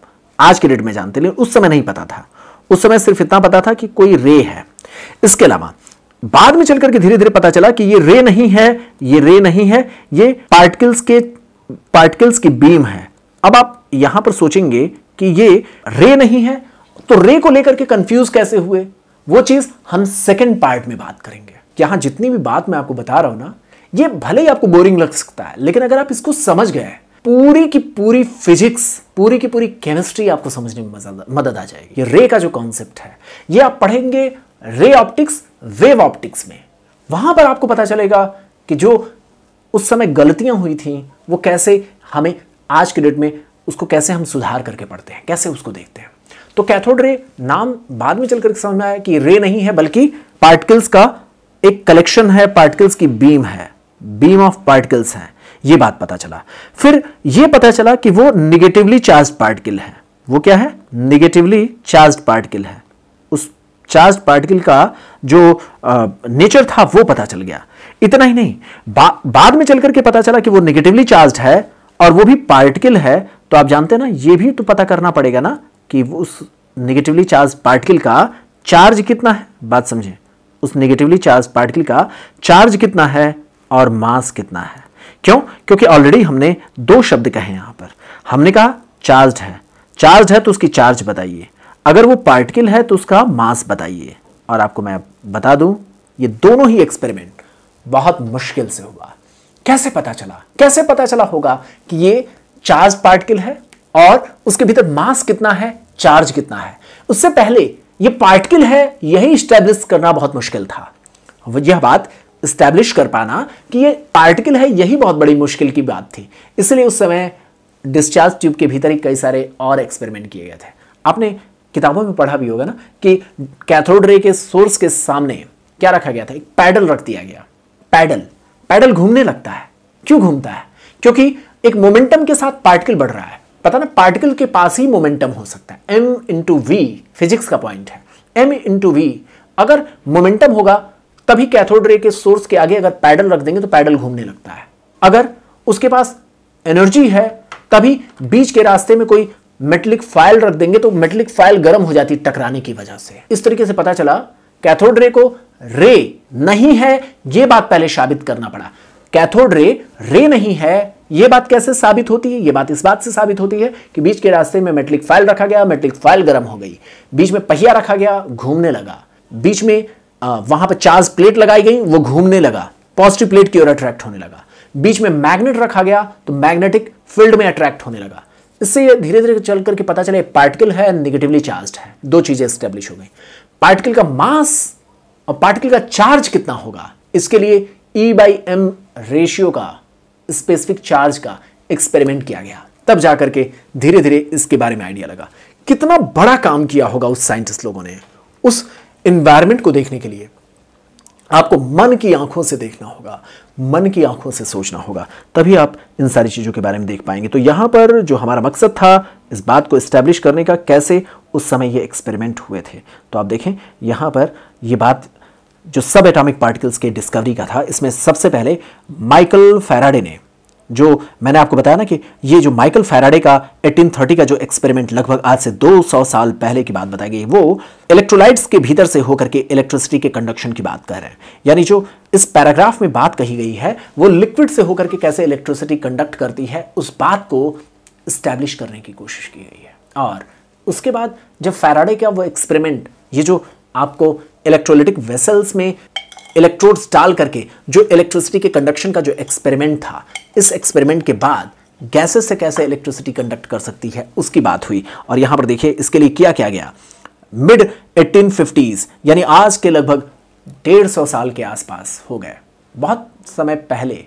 आज के डेट में जानते लेकिन उस समय नहीं पता था उस समय सिर्फ इतना पता था कि कोई रे है इसके अलावा बाद में चल करके धीरे धीरे पता चला कि ये रे नहीं है ये रे नहीं है ये पार्टिकल्स के पार्टिकल्स की बीम है अब आप यहां पर सोचेंगे कि ये रे नहीं है तो रे को लेकर के कंफ्यूज कैसे हुए वो चीज हम सेकेंड पार्ट में बात करेंगे यहां जितनी भी बात मैं आपको बता रहा हूं ना ये भले ही आपको बोरिंग लग सकता है लेकिन अगर आप इसको समझ गए पूरी की पूरी फिजिक्स पूरी की पूरी केमिस्ट्री आपको समझने में मदद आ जाएगी ये रे का जो कॉन्सेप्ट है ये आप पढ़ेंगे रे ऑप्टिक्स वेव ऑप्टिक्स में वहां पर आपको पता चलेगा कि जो उस समय गलतियां हुई थी वो कैसे हमें आज के डेट में उसको कैसे हम सुधार करके पढ़ते हैं कैसे उसको देखते हैं तो कैथोड रे नाम बाद में चलकर समझ में आया कि रे नहीं है बल्कि पार्टिकल्स का एक कलेक्शन है पार्टिकल्स की बीम है बीम ऑफ पार्टिकल्स है ये बात पता चला फिर ये पता चला कि वो निगेटिवली चार्ज पार्टिकल है वो क्या है निगेटिवली चार्ज पार्टिकल है चार्ज पार्टिकल का जो नेचर था वो पता चल गया इतना ही नहीं बा, बाद में चल करके पता चला कि वो नेगेटिवली चार्ज है और वो भी पार्टिकल है तो आप जानते हैं ना ये भी तो पता करना पड़ेगा ना कि उस नेगेटिवली चार्ज पार्टिकल का चार्ज कितना है बात समझे उस नेगेटिवली चार्ज पार्टिकल का चार्ज कितना है और मास कितना है क्यों क्योंकि ऑलरेडी हमने दो शब्द कहे यहां पर हमने कहा चार्ज है चार्ज है तो उसकी चार्ज बताइए अगर वो पार्टिकल है तो उसका मास बताइए और आपको मैं बता दूं ये दोनों ही एक्सपेरिमेंट बहुत मुश्किल से हुआ कैसे पता चला कैसे पता चला होगा कि ये चार्ज पार्टिकल है और उसके भीतर मास कितना है चार्ज कितना है उससे पहले ये पार्टिकल है यही स्टैब्लिश करना बहुत मुश्किल था यह बात स्टैब्लिश कर पाना कि ये पार्टिकल है यही बहुत बड़ी मुश्किल की बात थी इसलिए उस समय डिस्चार्ज ट्यूब के भीतर ही कई सारे और एक्सपेरिमेंट किए गए थे आपने किताबों में पढ़ा भी होगा ना कि कैथोड रे के सोर्स के सामने क्या रखा गया था एक पैडल रख दिया गया पैडल पैडल घूमने लगता है क्यों घूमता है क्योंकि एक मोमेंटम के साथ पार्टिकल बढ़ रहा है पता ना पार्टिकल के पास ही मोमेंटम हो सकता है एम इंटू वी फिजिक्स का पॉइंट है एम इंटू वी अगर मोमेंटम होगा तभी कैथोड रे के सोर्स के आगे अगर पैडल रख देंगे तो पैडल घूमने लगता है अगर उसके पास एनर्जी है तभी बीच के रास्ते में कोई मेटलिक फाइल रख देंगे तो मेटलिक फाइल गर्म हो जाती टकराने की वजह से इस तरीके से पता चला कैथोड रे को रे नहीं है यह बात पहले साबित करना पड़ा कैथोड रे रे नहीं है यह बात कैसे साबित होती है यह बात इस बात से साबित होती है कि बीच के रास्ते में मेटलिक फाइल रखा गया मेटलिक फाइल गर्म हो गई बीच में पहिया रखा गया घूमने लगा बीच में आ, वहां पर चार्ज प्लेट लगाई गई वो घूमने लगा पॉजिटिव प्लेट की ओर अट्रैक्ट होने लगा बीच में मैग्नेट रखा गया तो मैग्नेटिक फील्ड में अट्रैक्ट होने लगा इससे धीरे धीरे चल करके पता चले पार्टिकल है निगेटिवली चार्ज है दो चीज़ें स्टेब्लिश हो गई पार्टिकल का मास और पार्टिकल का चार्ज कितना होगा इसके लिए ई बाई एम रेशियो का स्पेसिफिक चार्ज का एक्सपेरिमेंट किया गया तब जाकर के धीरे धीरे इसके बारे में आइडिया लगा कितना बड़ा काम किया होगा उस साइंटिस्ट लोगों ने उस इन्वायरमेंट को देखने के लिए आपको मन की आंखों से देखना होगा मन की आंखों से सोचना होगा तभी आप इन सारी चीज़ों के बारे में देख पाएंगे तो यहाँ पर जो हमारा मकसद था इस बात को इस्टेब्लिश करने का कैसे उस समय ये एक्सपेरिमेंट हुए थे तो आप देखें यहाँ पर ये बात जो सब एटॉमिक पार्टिकल्स के डिस्कवरी का था इसमें सबसे पहले माइकल फेराडे ने जो मैंने आपको बताया ना कि ये जो माइकल फैराडे का 1830 का जो एक्सपेरिमेंट लगभग आज से 200 साल पहले की बात बताई गई वो इलेक्ट्रोलाइट्स के भीतर से होकर के इलेक्ट्रिसिटी के कंडक्शन की बात कर रहे हैं यानी जो इस पैराग्राफ में बात कही गई है वो लिक्विड से होकर के कैसे इलेक्ट्रिसिटी कंडक्ट करती है उस बात को इस्टेब्लिश करने की कोशिश की गई है और उसके बाद जब फैराडे का वो एक्सपेरिमेंट ये जो आपको इलेक्ट्रोलिटिक वेसल्स में इलेक्ट्रोड्स डाल करके जो इलेक्ट्रिसिटी के कंडक्शन का जो एक्सपेरिमेंट था इस एक्सपेरिमेंट के बाद गैसेस से कैसे इलेक्ट्रिसिटी कंडक्ट कर सकती है उसकी बात हुई और यहां पर देखिए इसके लिए किया क्या गया मिड एटीन यानी आज के लगभग डेढ़ सौ साल के आसपास हो गए बहुत समय पहले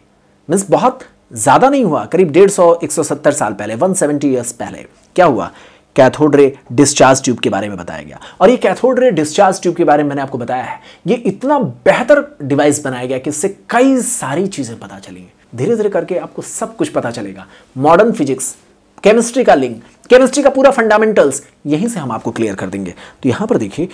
मीन्स बहुत ज़्यादा नहीं हुआ करीब डेढ़ सौ एक सौ सत्तर साल पहले वन सेवेंटी ईयर्स पहले क्या हुआ कैथोड रे डिस्चार्ज ट्यूब के बारे में बताया गया और ये कैथोड रे डिस्चार्ज ट्यूब के बारे में मैंने आपको बताया है ये इतना बेहतर डिवाइस बनाया गया कि इससे कई सारी चीज़ें पता चलेंगी धीरे धीरे करके आपको सब कुछ पता चलेगा मॉडर्न फिजिक्स केमिस्ट्री का लिंक केमिस्ट्री का पूरा फंडामेंटल्स यहीं से हम आपको क्लियर कर देंगे तो यहाँ पर देखिए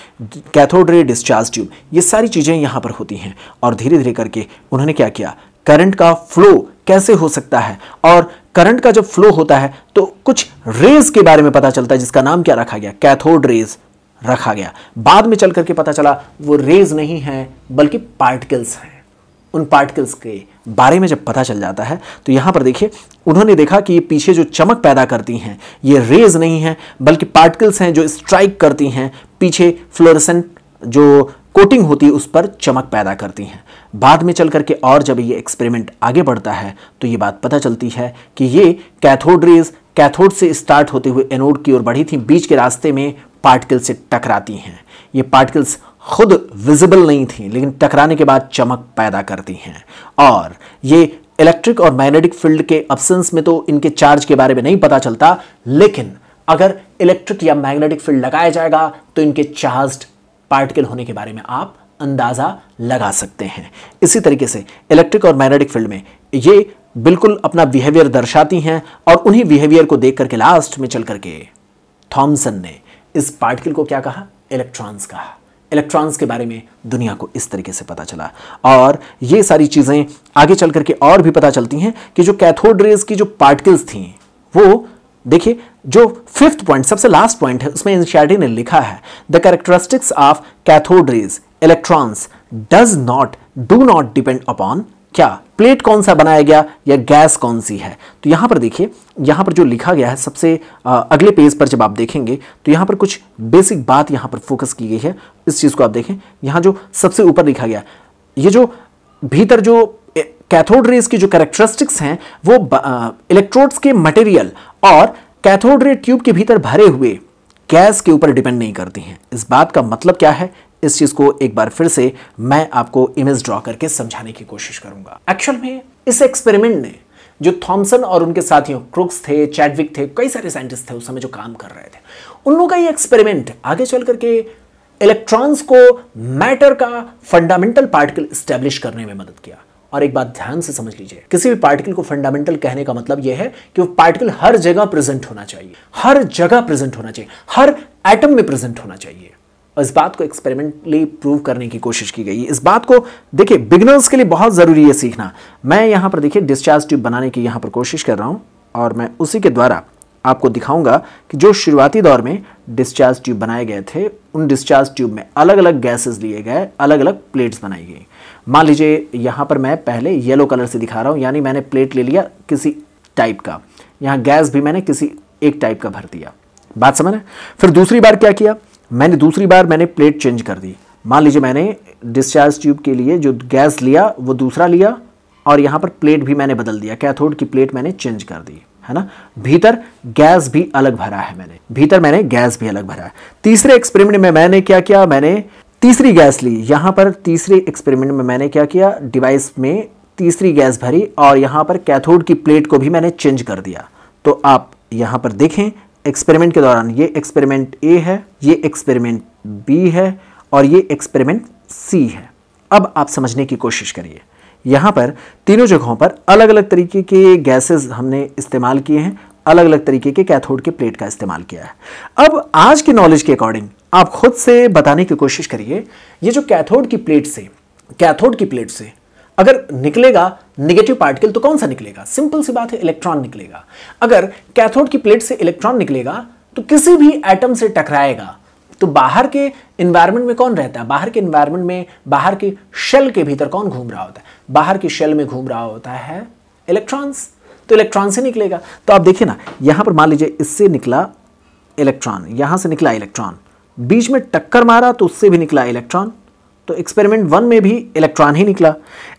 कैथोड रे डिस्चार्ज ट्यूब ये सारी चीज़ें यहाँ पर होती हैं और धीरे धीरे करके उन्होंने क्या किया करंट का फ्लो कैसे हो सकता है और करंट का जब फ्लो होता है तो कुछ रेज के बारे में पता चलता है जिसका नाम क्या रखा गया कैथोड रेज रखा गया बाद में चल करके पता चला वो रेज नहीं है बल्कि पार्टिकल्स हैं उन पार्टिकल्स के बारे में जब पता चल जाता है तो यहाँ पर देखिए उन्होंने देखा कि ये पीछे जो चमक पैदा करती हैं ये रेज नहीं है बल्कि पार्टिकल्स हैं जो स्ट्राइक करती हैं पीछे फ्लोरसेंट जो कोटिंग होती है उस पर चमक पैदा करती हैं बाद में चल करके और जब ये एक्सपेरिमेंट आगे बढ़ता है तो ये बात पता चलती है कि ये कैथोड रेज कैथोड से स्टार्ट होते हुए एनोड की ओर बढ़ी थी बीच के रास्ते में पार्टिकल से टकराती हैं ये पार्टिकल्स खुद विजिबल नहीं थी लेकिन टकराने के बाद चमक पैदा करती हैं और ये इलेक्ट्रिक और मैग्नेटिक फील्ड के अब्सेंस में तो इनके चार्ज के बारे में नहीं पता चलता लेकिन अगर इलेक्ट्रिक या मैग्नेटिक फील्ड लगाया जाएगा तो इनके चार्ज पार्टिकल होने के बारे में आप अंदाज़ा लगा सकते हैं इसी तरीके से इलेक्ट्रिक और मैग्नेटिक फील्ड में ये बिल्कुल अपना बिहेवियर दर्शाती हैं और उन्हीं बिहेवियर को देख करके लास्ट में चल करके थॉमसन ने इस पार्टिकल को क्या कहा इलेक्ट्रॉन्स कहा इलेक्ट्रॉन्स के बारे में दुनिया को इस तरीके से पता चला और ये सारी चीज़ें आगे चल करके और भी पता चलती हैं कि जो कैथोड रेज की जो पार्टिकल्स थी वो देखिए जो फिफ्थ पॉइंट सबसे लास्ट पॉइंट है उसमें इंशार्डी ने लिखा है the characteristics of cathode rays electrons does not do not depend upon क्या प्लेट कौन सा बनाया गया या गैस कौन सी है तो यहां पर देखिए यहां पर जो लिखा गया है सबसे आ, अगले पेज पर जब आप देखेंगे तो यहां पर कुछ बेसिक बात यहां पर फोकस की गई है इस चीज़ को आप देखें यहां जो सबसे ऊपर लिखा गया ये जो भीतर जो कैथोड रेस की जो कैरेक्टरिस्टिक्स हैं वो इलेक्ट्रोड्स के मटेरियल और कैथोड रे ट्यूब के भीतर भरे हुए गैस के ऊपर डिपेंड नहीं करती हैं इस बात का मतलब क्या है इस चीज़ को एक बार फिर से मैं आपको इमेज ड्रॉ करके समझाने की कोशिश करूंगा एक्चुअल में इस एक्सपेरिमेंट ने जो थॉमसन और उनके साथियों क्रुक्स थे चैडविक थे कई सारे साइंटिस्ट थे उस समय जो काम कर रहे थे उन लोगों का ये एक्सपेरिमेंट आगे चल करके इलेक्ट्रॉन्स को मैटर का फंडामेंटल पार्टिकल स्टैब्लिश करने में मदद किया और एक बात ध्यान से समझ लीजिए किसी भी पार्टिकल को फंडामेंटल कहने का मतलब यह है कि वो पार्टिकल हर जगह प्रेजेंट होना चाहिए हर जगह प्रेजेंट होना चाहिए हर एटम में प्रेजेंट होना चाहिए और इस बात को एक्सपेरिमेंटली प्रूव करने की कोशिश की गई इस बात को देखिए बिगनर्स के लिए बहुत ज़रूरी है सीखना मैं यहाँ पर देखिए डिस्चार्ज ट्यूब बनाने की यहाँ पर कोशिश कर रहा हूँ और मैं उसी के द्वारा आपको दिखाऊंगा कि जो शुरुआती दौर में डिस्चार्ज ट्यूब बनाए गए थे उन डिस्चार्ज ट्यूब में अलग अलग गैसेस लिए गए अलग अलग प्लेट्स बनाई गई मान लीजिए यहाँ पर मैं पहले येलो कलर से दिखा रहा हूँ यानी मैंने प्लेट ले लिया किसी टाइप का यहाँ गैस भी मैंने किसी एक टाइप का भर दिया बात समझ रहे फिर दूसरी बार क्या किया मैंने दूसरी बार मैंने प्लेट चेंज कर दी मान लीजिए मैंने डिस्चार्ज ट्यूब के लिए जो गैस लिया वो दूसरा लिया और यहाँ पर प्लेट भी मैंने बदल दिया कैथोड की प्लेट मैंने चेंज कर दी है ना भीतर गैस भी अलग भरा है मैंने भीतर मैंने गैस भी अलग भरा है तीसरे एक्सपेरिमेंट में मैंने क्या किया मैंने तीसरी गैस ली यहाँ पर तीसरे एक्सपेरिमेंट में मैंने क्या किया डिवाइस में तीसरी गैस भरी और यहाँ पर कैथोड की प्लेट को भी मैंने चेंज कर दिया तो आप यहाँ पर देखें एक्सपेरिमेंट के दौरान ये एक्सपेरिमेंट ए है ये एक्सपेरिमेंट बी है और ये एक्सपेरिमेंट सी है अब आप समझने की कोशिश करिए यहाँ पर तीनों जगहों पर अलग अलग तरीके के गैसेस हमने इस्तेमाल किए हैं अलग अलग तरीके के कैथोड के प्लेट का इस्तेमाल किया है अब आज के नॉलेज के अकॉर्डिंग आप खुद से बताने की कोशिश करिए ये जो कैथोड की प्लेट से कैथोड की प्लेट से अगर निकलेगा निगेटिव पार्टिकल तो कौन सा निकलेगा सिंपल सी बात है इलेक्ट्रॉन निकलेगा अगर कैथोड की प्लेट से इलेक्ट्रॉन निकलेगा तो किसी भी एटम से टकराएगा तो बाहर के इन्वायरमेंट में कौन रहता है बाहर के इन्वायरमेंट में बाहर के शेल के भीतर कौन घूम रहा होता है बाहर के शेल में घूम रहा होता है इलेक्ट्रॉन्स तो इलेक्ट्रॉन से निकलेगा तो आप देखिए ना यहां पर मान लीजिए इससे निकला इलेक्ट्रॉन यहां से निकला इलेक्ट्रॉन बीच में टक्कर मारा तो उससे भी निकला इलेक्ट्रॉन तो एक्सपेरिमेंट वन में भी इलेक्ट्रॉन ही निकला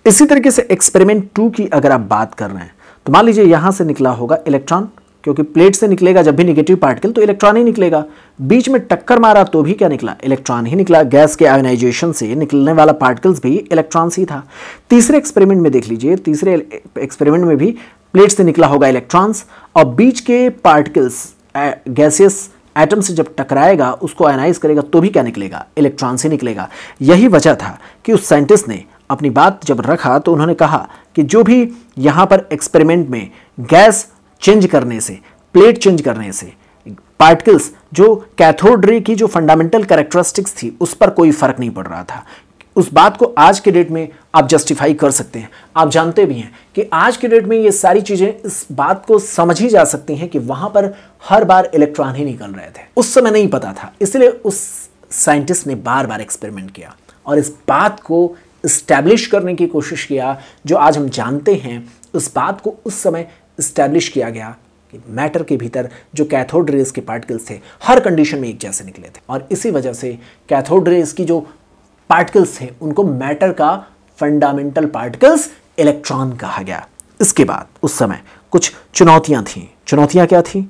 इसी तरीके से एक्सपेरिमेंट टू की अगर आप बात कर रहे हैं तो मान लीजिए यहां से निकला होगा इलेक्ट्रॉन क्योंकि प्लेट से निकलेगा जब भी निगेटिव पार्टिकल तो इलेक्ट्रॉन ही निकलेगा बीच में टक्कर मारा तो भी क्या निकला इलेक्ट्रॉन ही निकला गैस के आयोनाइजेशन से निकलने वाला पार्टिकल्स भी इलेक्ट्रॉन्स ही था तीसरे एक्सपेरिमेंट में देख लीजिए तीसरे एक्सपेरिमेंट में भी प्लेट से निकला होगा इलेक्ट्रॉन्स और बीच के पार्टिकल्स गैसियस एटम से जब टकराएगा उसको आयनाइज करेगा तो भी क्या निकलेगा इलेक्ट्रॉन से निकलेगा यही वजह था कि उस साइंटिस्ट ने अपनी बात जब रखा तो उन्होंने कहा कि जो भी यहाँ पर एक्सपेरिमेंट में गैस चेंज करने से प्लेट चेंज करने से पार्टिकल्स जो कैथोड्री की जो फंडामेंटल कैरेक्टरिस्टिक्स थी उस पर कोई फर्क नहीं पड़ रहा था उस बात को आज के डेट में आप जस्टिफाई कर सकते हैं आप जानते भी हैं कि आज के डेट में ये सारी चीज़ें इस बात को समझ ही जा सकती हैं कि वहाँ पर हर बार इलेक्ट्रॉन ही निकल रहे थे उस समय नहीं पता था इसलिए उस साइंटिस्ट ने बार बार एक्सपेरिमेंट किया और इस बात को इस्टेब्लिश करने की कोशिश किया जो आज हम जानते हैं उस बात को उस समय इस्टेब्लिश किया गया कि मैटर के भीतर जो कैथोड रेज के पार्टिकल्स थे हर कंडीशन में एक जैसे निकले थे और इसी वजह से कैथोड रेज की जो पार्टिकल्स थे उनको मैटर का फंडामेंटल पार्टिकल्स इलेक्ट्रॉन कहा गया इसके बाद उस समय कुछ चुनौतियां थी चुनौतियां क्या थी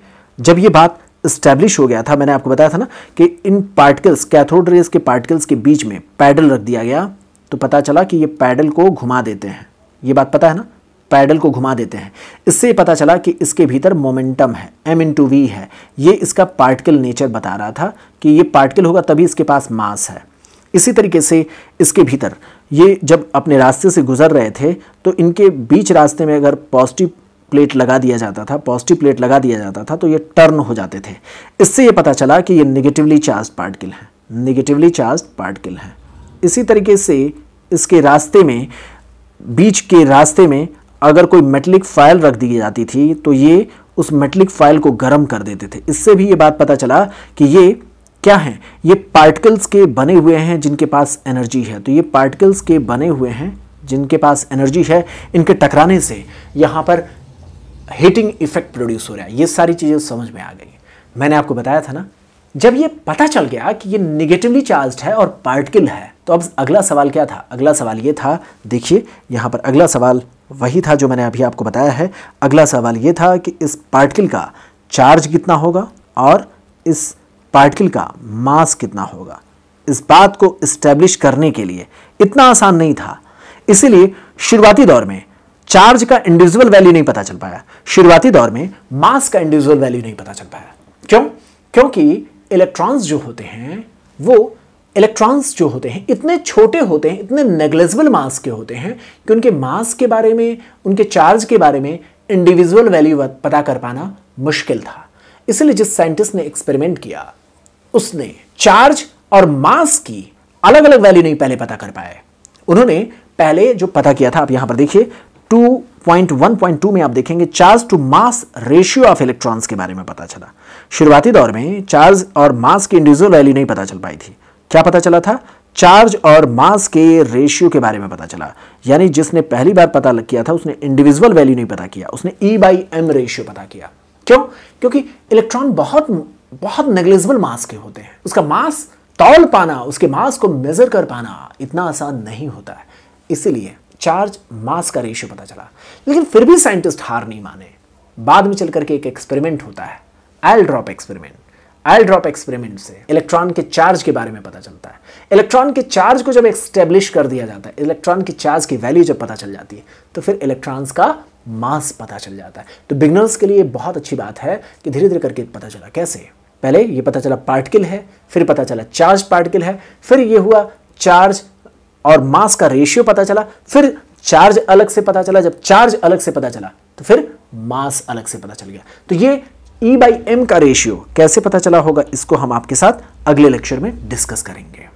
जब ये बात स्टैब्लिश हो गया था मैंने आपको बताया था ना कि इन पार्टिकल्स कैथोड रेस के पार्टिकल्स के बीच में पैडल रख दिया गया तो पता चला कि ये पैडल को घुमा देते हैं ये बात पता है ना पैडल को घुमा देते हैं इससे पता चला कि इसके भीतर मोमेंटम है एम इन टू वी है ये इसका पार्टिकल नेचर बता रहा था कि ये पार्टिकल होगा तभी इसके पास मास है इसी तरीके से इसके भीतर ये जब अपने रास्ते से गुजर रहे थे तो इनके बीच रास्ते में अगर पॉजिटिव प्लेट लगा दिया जाता था पॉजिटिव प्लेट लगा दिया जाता था तो ये टर्न हो जाते थे इससे ये पता चला कि ये निगेटिवली चार्ज पार्टिकल हैं निगेटिवली चार्ज पार्टिकल हैं इसी तरीके से इसके रास्ते में बीच के रास्ते में अगर कोई मेटलिक फाइल रख दी जाती थी तो ये उस मेटलिक फाइल को गर्म कर देते थे इससे भी ये बात पता चला कि ये क्या हैं ये पार्टिकल्स के बने हुए हैं जिनके पास एनर्जी है तो ये पार्टिकल्स के बने हुए हैं जिनके पास एनर्जी है इनके टकराने से यहाँ पर हीटिंग इफेक्ट प्रोड्यूस हो रहा है ये सारी चीज़ें समझ में आ गई मैंने आपको बताया था ना जब ये पता चल गया कि ये निगेटिवली चार्ज है और पार्टिकल है तो अब अगला सवाल क्या था अगला सवाल ये था देखिए यहाँ पर अगला सवाल वही था जो मैंने अभी आपको बताया है अगला सवाल ये था कि इस पार्टिकल का चार्ज कितना होगा और इस पार्टिकल का मास कितना होगा इस बात को इस्टेब्लिश करने के लिए इतना आसान नहीं था इसीलिए शुरुआती दौर में चार्ज का इंडिविजुअल वैल्यू नहीं पता चल पाया शुरुआती दौर में मास का इंडिविजुअल वैल्यू नहीं पता चल पाया क्यों क्योंकि इलेक्ट्रॉन्स जो होते हैं वो इलेक्ट्रॉन्स जो होते हैं इतने छोटे होते हैं इतने नेग्लेजिबल मास के होते हैं कि उनके मास के बारे में उनके चार्ज के बारे में इंडिविजुअल वैल्यू पता कर पाना मुश्किल था इसलिए जिस साइंटिस्ट ने एक्सपेरिमेंट किया उसने चार्ज और मास की अलग अलग वैल्यू नहीं पहले पता कर पाए उन्होंने पहले जो पता किया था आप यहां पर देखिए 2.1.2 में आप देखेंगे charge to mass ratio of electrons के बारे में पता चला शुरुआती दौर में चार्ज और मास की इंडिविजुअल वैल्यू नहीं पता चल पाई थी क्या पता चला था चार्ज और मास के रेशियो के बारे में पता चला यानी जिसने पहली बार पता किया था उसने इंडिविजुअल वैल्यू नहीं पता किया उसने ई बाई एम रेशियो पता किया क्यों क्योंकि इलेक्ट्रॉन बहुत बहुत नेग्लिजिबल मास के होते हैं उसका मास तौल पाना उसके मास को मेजर कर पाना इतना आसान नहीं होता है इसीलिए चार्ज मास का रेशियो पता चला लेकिन फिर भी साइंटिस्ट हार नहीं माने बाद में चल करके एक एक्सपेरिमेंट होता है oil drop experiment oil drop experiment से इलेक्ट्रॉन के चार्ज के बारे में पता चलता है इलेक्ट्रॉन के चार्ज को जब एक्स्टेब्लिश कर दिया जाता है इलेक्ट्रॉन के चार्ज की वैल्यू जब पता चल जाती है तो फिर इलेक्ट्रॉन्स का मास पता चल जाता है तो बिगनर्स के लिए बहुत अच्छी बात है कि धीरे धीरे करके पता चला कैसे पहले ये पता चला पार्टिकल है फिर पता चला चार्ज पार्टिकल है फिर ये हुआ चार्ज और मास का रेशियो पता चला फिर चार्ज अलग से पता चला जब चार्ज अलग से पता चला तो फिर मास अलग से पता चल गया तो ये ई बाई एम का रेशियो कैसे पता चला होगा इसको हम आपके साथ अगले लेक्चर में डिस्कस करेंगे